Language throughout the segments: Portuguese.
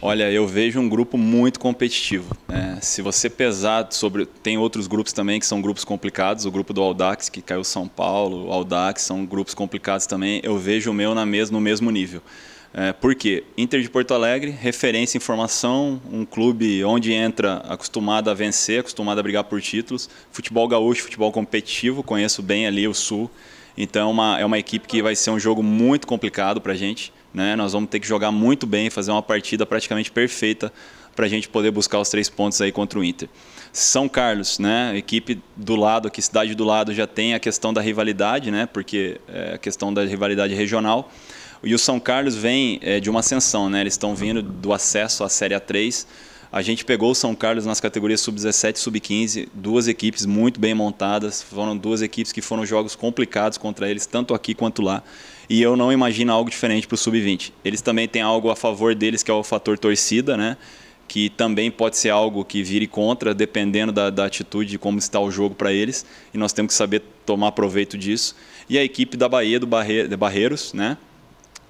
Olha, eu vejo um grupo muito competitivo. Né? Se você pesar sobre. Tem outros grupos também que são grupos complicados, o grupo do Aldax, que caiu São Paulo, o Aldax, são grupos complicados também. Eu vejo o meu na mes no mesmo nível. É, por quê? Inter de Porto Alegre, referência em formação, um clube onde entra acostumado a vencer, acostumado a brigar por títulos. Futebol gaúcho, futebol competitivo, conheço bem ali o Sul. Então é uma, é uma equipe que vai ser um jogo muito complicado para a gente. Né? Nós vamos ter que jogar muito bem, fazer uma partida praticamente perfeita para a gente poder buscar os três pontos aí contra o Inter. São Carlos, né? Equipe do lado, aqui cidade do lado já tem a questão da rivalidade, né? Porque é a questão da rivalidade regional. E o São Carlos vem é, de uma ascensão, né? Eles estão vindo do acesso à Série A3. A gente pegou o São Carlos nas categorias sub-17 e sub-15, duas equipes muito bem montadas, foram duas equipes que foram jogos complicados contra eles, tanto aqui quanto lá e eu não imagino algo diferente para o sub-20. Eles também têm algo a favor deles, que é o fator torcida, né? que também pode ser algo que vire contra, dependendo da, da atitude de como está o jogo para eles, e nós temos que saber tomar proveito disso. E a equipe da Bahia, do Barre, de Barreiros, né?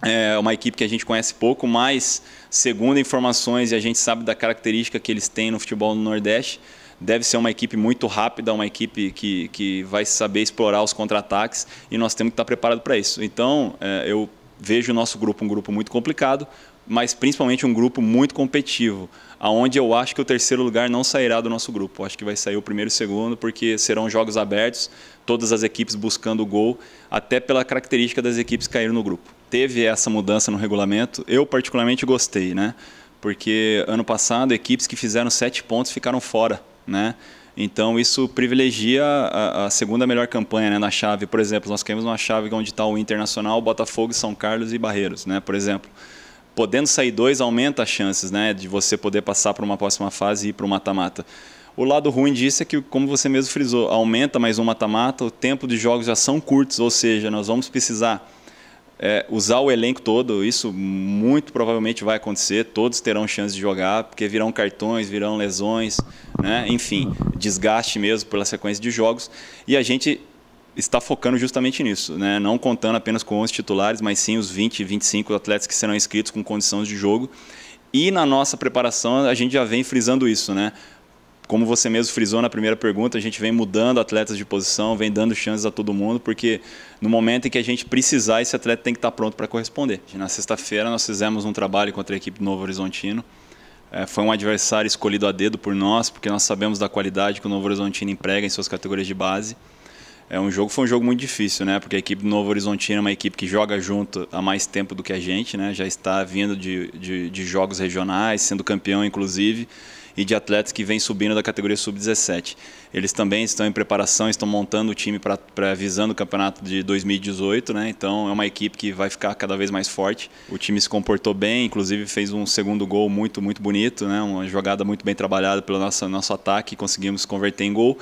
é uma equipe que a gente conhece pouco, mas segundo informações e a gente sabe da característica que eles têm no futebol no Nordeste, deve ser uma equipe muito rápida, uma equipe que, que vai saber explorar os contra-ataques e nós temos que estar preparado para isso. Então, é, eu vejo o nosso grupo um grupo muito complicado, mas principalmente um grupo muito competitivo, aonde eu acho que o terceiro lugar não sairá do nosso grupo. Eu acho que vai sair o primeiro e o segundo, porque serão jogos abertos, todas as equipes buscando o gol, até pela característica das equipes caírem no grupo. Teve essa mudança no regulamento, eu particularmente gostei, né? Porque ano passado equipes que fizeram sete pontos ficaram fora né? Então isso privilegia a, a, segunda melhor campanha né, na chave, por exemplo. Nós queremos uma chave onde está o Internacional, Botafogo, São Carlos e Barreiros, né? Por exemplo, podendo sair dois aumenta as chances, né, de você poder passar para uma próxima fase e ir para o mata-mata. O lado ruim disso é que, como você mesmo frisou, aumenta mais um mata-mata, o tempo de jogos já são curtos, ou seja, nós vamos precisar é, usar o elenco todo, isso muito provavelmente vai acontecer, todos terão chance de jogar, porque virão cartões, virão lesões, né? enfim, desgaste mesmo pela sequência de jogos. E a gente está focando justamente nisso, né? não contando apenas com 11 titulares, mas sim os 20, 25 atletas que serão inscritos com condições de jogo. E na nossa preparação a gente já vem frisando isso, né? como você mesmo frisou na primeira pergunta, a gente vem mudando atletas de posição, vem dando chances a todo mundo, porque no momento em que a gente precisar, esse atleta tem que estar tá pronto para corresponder. Na sexta-feira nós fizemos um trabalho contra a equipe do Novo Horizontino. É, foi um adversário escolhido a dedo por nós, porque nós sabemos da qualidade que o Novo Horizontino emprega em suas categorias de base. É um jogo, foi um jogo muito difícil, né? Porque a equipe do Novo Horizontino é uma equipe que joga junto há mais tempo do que a gente, né? Já está vindo de, de, de jogos regionais, sendo campeão, inclusive e de atletas que vêm subindo da categoria sub-17. Eles também estão em preparação, estão montando o time para visando o campeonato de 2018, né? Então é uma equipe que vai ficar cada vez mais forte. O time se comportou bem, inclusive fez um segundo gol muito, muito bonito, né? Uma jogada muito bem trabalhada pelo nosso, nosso ataque, conseguimos converter em gol.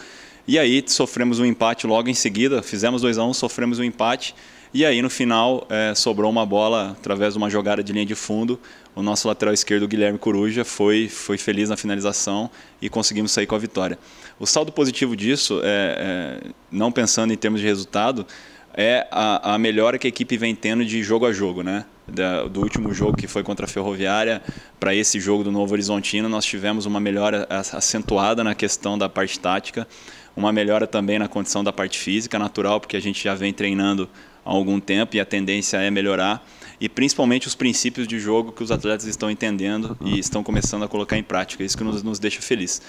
E aí sofremos um empate logo em seguida, fizemos 2 a 1 um, sofremos um empate e aí, no final, é, sobrou uma bola através de uma jogada de linha de fundo. O nosso lateral esquerdo, Guilherme Coruja, foi, foi feliz na finalização e conseguimos sair com a vitória. O saldo positivo disso, é, é não pensando em termos de resultado, é a, a, melhora que a equipe vem tendo de jogo a jogo, né? Da, do último jogo que foi contra a Ferroviária para esse jogo do Novo Horizontino, nós tivemos uma melhora acentuada na questão da parte tática, uma melhora também na condição da parte física, natural, porque a gente já vem treinando há algum tempo e a tendência é melhorar e principalmente os princípios de jogo que os atletas estão entendendo e uhum. estão começando a colocar em prática. Isso que nos, nos deixa feliz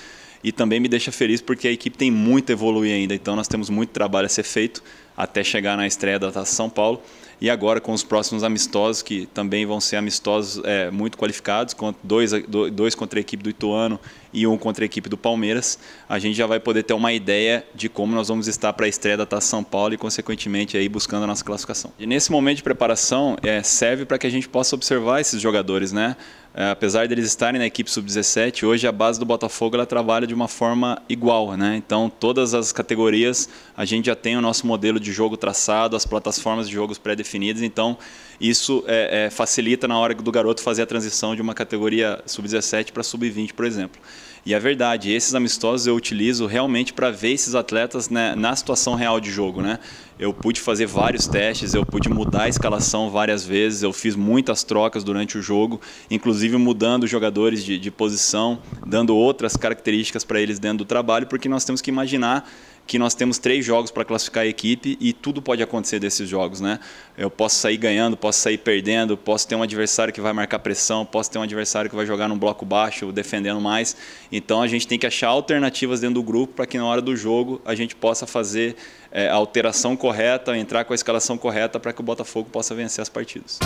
e também me deixa feliz porque a equipe tem muito a evoluir ainda, então nós temos muito trabalho a ser feito até chegar na estreia da Taça São Paulo e agora com os próximos amistosos que também vão ser amistosos é, muito qualificados, dois, dois contra a equipe do Ituano e um contra a equipe do Palmeiras, a gente já vai poder ter uma ideia de como nós vamos estar para a estreia da Taça São Paulo e consequentemente aí buscando a nossa classificação. E nesse momento de preparação é, serve para que a gente possa observar esses jogadores, né? É, apesar deles estarem na equipe sub-17, hoje a base do Botafogo ela trabalha de uma forma igual, né? Então, todas as categorias a gente já tem o nosso modelo de jogo traçado, as plataformas de jogos pré-definidas, então isso é, é, facilita na hora do garoto fazer a transição de uma categoria sub-17 para sub-20, por exemplo. E é verdade, esses amistosos eu utilizo realmente para ver esses atletas né, na situação real de jogo. Né? Eu pude fazer vários testes, eu pude mudar a escalação várias vezes, eu fiz muitas trocas durante o jogo, inclusive mudando jogadores de, de posição, dando outras características para eles dentro do trabalho, porque nós temos que imaginar que nós temos três jogos para classificar a equipe e tudo pode acontecer desses jogos, né? Eu posso sair ganhando, posso sair perdendo, posso ter um adversário que vai marcar pressão, posso ter um adversário que vai jogar num bloco baixo, defendendo mais. Então a gente tem que achar alternativas dentro do grupo para que na hora do jogo a gente possa fazer é, a alteração correta, entrar com a escalação correta para que o Botafogo possa vencer as partidas.